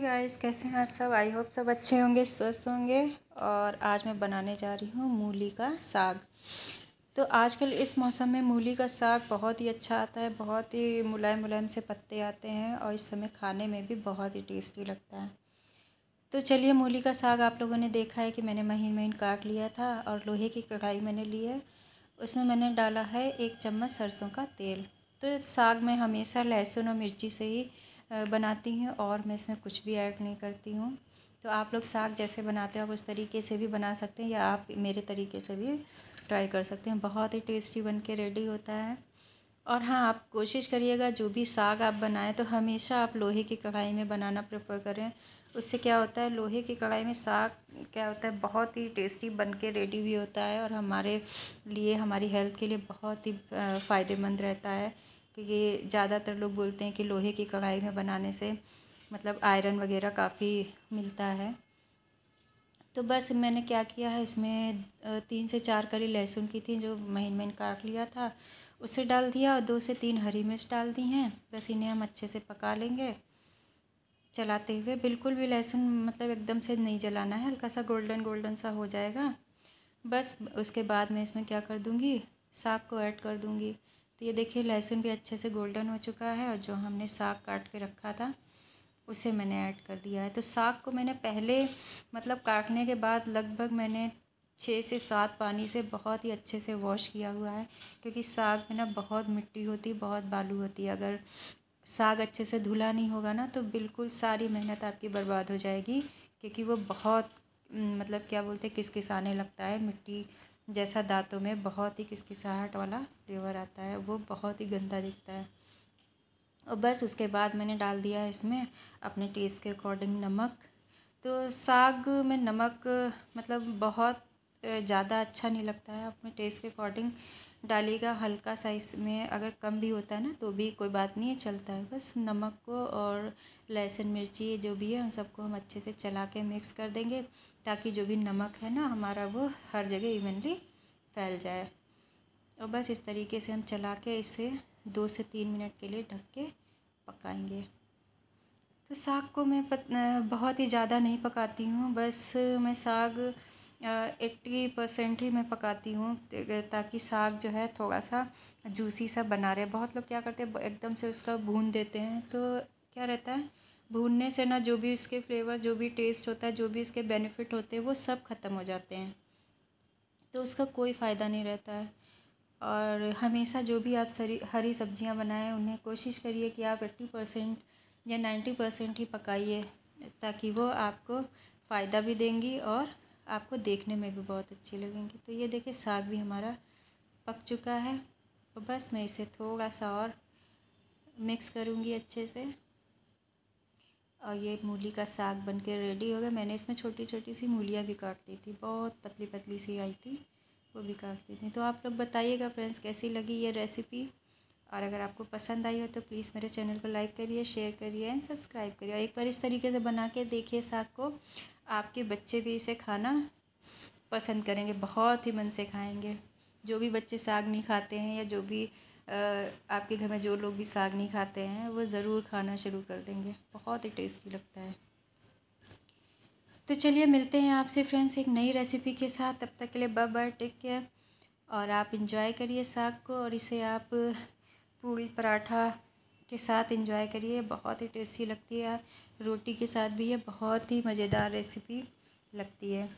guys कैसे हैं आप सब आई होप सब अच्छे होंगे स्वस्थ होंगे और आज मैं बनाने जा रही हूँ मूली का साग तो आजकल इस मौसम में मूली का साग बहुत ही अच्छा आता है बहुत ही मुलायम मुलायम से पत्ते आते हैं और इस समय खाने में भी बहुत ही टेस्टी लगता है तो चलिए मूली का साग आप लोगों ने देखा है कि मैंने महीन महीन काट लिया था और लोहे की कढ़ाई मैंने ली है उसमें मैंने डाला है एक चम्मच सरसों का तेल तो साग में हमेशा लहसुन और मिर्ची से ही बनाती हैं और मैं इसमें कुछ भी ऐड नहीं करती हूँ तो आप लोग साग जैसे बनाते हो आप उस तरीके से भी बना सकते हैं या आप मेरे तरीके से भी ट्राई कर सकते हैं बहुत ही टेस्टी बन के रेडी होता है और हाँ आप कोशिश करिएगा जो भी साग आप बनाएं तो हमेशा आप लोहे की कढ़ाई में बनाना प्रेफर करें उससे क्या होता है लोहे की कढ़ाई में साग क्या होता है बहुत ही टेस्टी बन के रेडी भी होता है और हमारे लिए हमारी हेल्थ के लिए बहुत ही फ़ायदेमंद रहता है क्योंकि ज़्यादातर लोग बोलते हैं कि लोहे की कढ़ाई में बनाने से मतलब आयरन वगैरह काफ़ी मिलता है तो बस मैंने क्या किया है इसमें तीन से चार करी लहसुन की थी जो महीन महीन काट लिया था उसे डाल दिया और दो से तीन हरी मिर्च डाल दी हैं बस इन्हें हम अच्छे से पका लेंगे चलाते हुए बिल्कुल भी लहसुन मतलब एकदम से नहीं जलाना है हल्का सा गोल्डन गोल्डन सा हो जाएगा बस उसके बाद मैं इसमें क्या कर दूँगी साग को ऐड कर दूँगी तो ये देखिए लहसुन भी अच्छे से गोल्डन हो चुका है और जो हमने साग काट के रखा था उसे मैंने ऐड कर दिया है तो साग को मैंने पहले मतलब काटने के बाद लगभग मैंने छः से सात पानी से बहुत ही अच्छे से वॉश किया हुआ है क्योंकि साग में ना बहुत मिट्टी होती बहुत बालू होती है अगर साग अच्छे से धुला नहीं होगा ना तो बिल्कुल सारी मेहनत आपकी बर्बाद हो जाएगी क्योंकि वो बहुत मतलब क्या बोलते हैं किस किस आने लगता है मिट्टी जैसा दांतों में बहुत ही किसकिसाहट वाला फ्लेवर आता है वो बहुत ही गंदा दिखता है और बस उसके बाद मैंने डाल दिया है इसमें अपने टेस्ट के अकॉर्डिंग नमक तो साग में नमक मतलब बहुत ज़्यादा अच्छा नहीं लगता है अपने टेस्ट के अकॉर्डिंग डालिएगा हल्का साइज में अगर कम भी होता है ना तो भी कोई बात नहीं है चलता है बस नमक को और लहसुन मिर्ची जो भी है उन सबको हम अच्छे से चला के मिक्स कर देंगे ताकि जो भी नमक है ना हमारा वो हर जगह इवनली फैल जाए और बस इस तरीके से हम चला के इसे दो से तीन मिनट के लिए ढक के पकाएंगे तो साग को मैं पत, बहुत ही ज़्यादा नहीं पकाती हूँ बस मैं साग एट्टी परसेंट ही मैं पकाती हूँ ताकि साग जो है थोड़ा सा जूसी सा बना रहे बहुत लोग क्या करते हैं एकदम से उसका भून देते हैं तो क्या रहता है भूनने से ना जो भी उसके फ्लेवर जो भी टेस्ट होता है जो भी उसके बेनिफिट होते हैं वो सब ख़त्म हो जाते हैं तो उसका कोई फ़ायदा नहीं रहता है और हमेशा जो भी आप सरी हरी सब्जियां बनाएं उन्हें कोशिश करिए कि आप एट्टी परसेंट या नाइन्टी परसेंट ही पकाइए ताकि वो आपको फ़ायदा भी देंगी और आपको देखने में भी बहुत अच्छी लगेंगी तो ये देखिए साग भी हमारा पक चुका है और तो बस मैं इसे थोड़ा सा और मिक्स करूँगी अच्छे से और ये मूली का साग बन के रेडी हो गया मैंने इसमें छोटी छोटी सी मूलियाँ भी काट ली थी बहुत पतली पतली सी आई थी वो भी काट ली थी तो आप लोग बताइएगा फ्रेंड्स कैसी लगी ये रेसिपी और अगर आपको पसंद आई हो तो प्लीज़ मेरे चैनल को लाइक करिए शेयर करिए एंड सब्सक्राइब करिए एक बार इस तरीके से बना के देखिए साग को आपके बच्चे भी इसे खाना पसंद करेंगे बहुत ही मन से खाएंगे जो भी बच्चे साग नहीं खाते हैं या जो भी आपके घर में जो लोग भी साग नहीं खाते हैं वो ज़रूर खाना शुरू कर देंगे बहुत ही टेस्टी लगता है तो चलिए मिलते हैं आपसे फ्रेंड्स एक नई रेसिपी के साथ तब तक के लिए बाय बाय टेक केयर और आप इंजॉय करिए साग को और इसे आप पूरी पराठा के साथ इंजॉय करिए बहुत ही टेस्टी लगती है रोटी के साथ भी ये बहुत ही मज़ेदार रेसिपी लगती है